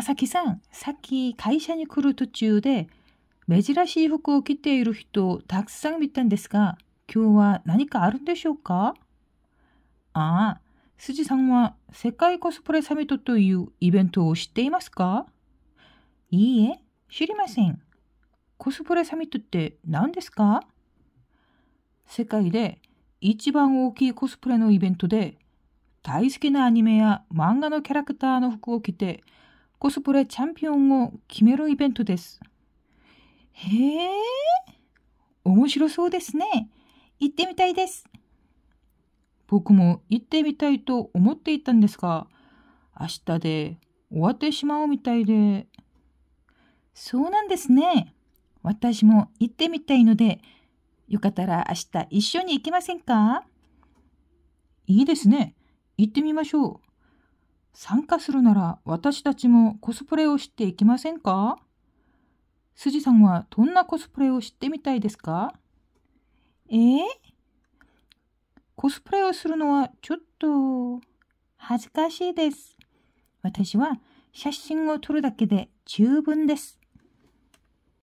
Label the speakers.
Speaker 1: さきさん、さっき会社に来る途中で、珍しい服を着ている人をたくさん見たんですが、今日は何かあるんでしょうかああ、じさんは世界コスプレサミットというイベントを知っていますかいいえ、知りません。コスプレサミットって何ですか世界で一番大きいコスプレのイベントで、大好きなアニメや漫画のキャラクターの服を着て、コスプレチャンピオンを決めるイベントです。へえ、面白そうですね。行ってみたいです。僕も行ってみたいと思っていたんですが、明日で終わってしまうみたいで。そうなんですね。私も行ってみたいので、よかったら明日一緒に行きませんかいいですね。行ってみましょう。参加するなら私たちもコスプレをしていきませんかすじさんはどんなコスプレをしてみたいですかえー、コスプレをするのはちょっと恥ずかしいです。私は写真を撮るだけで十分です。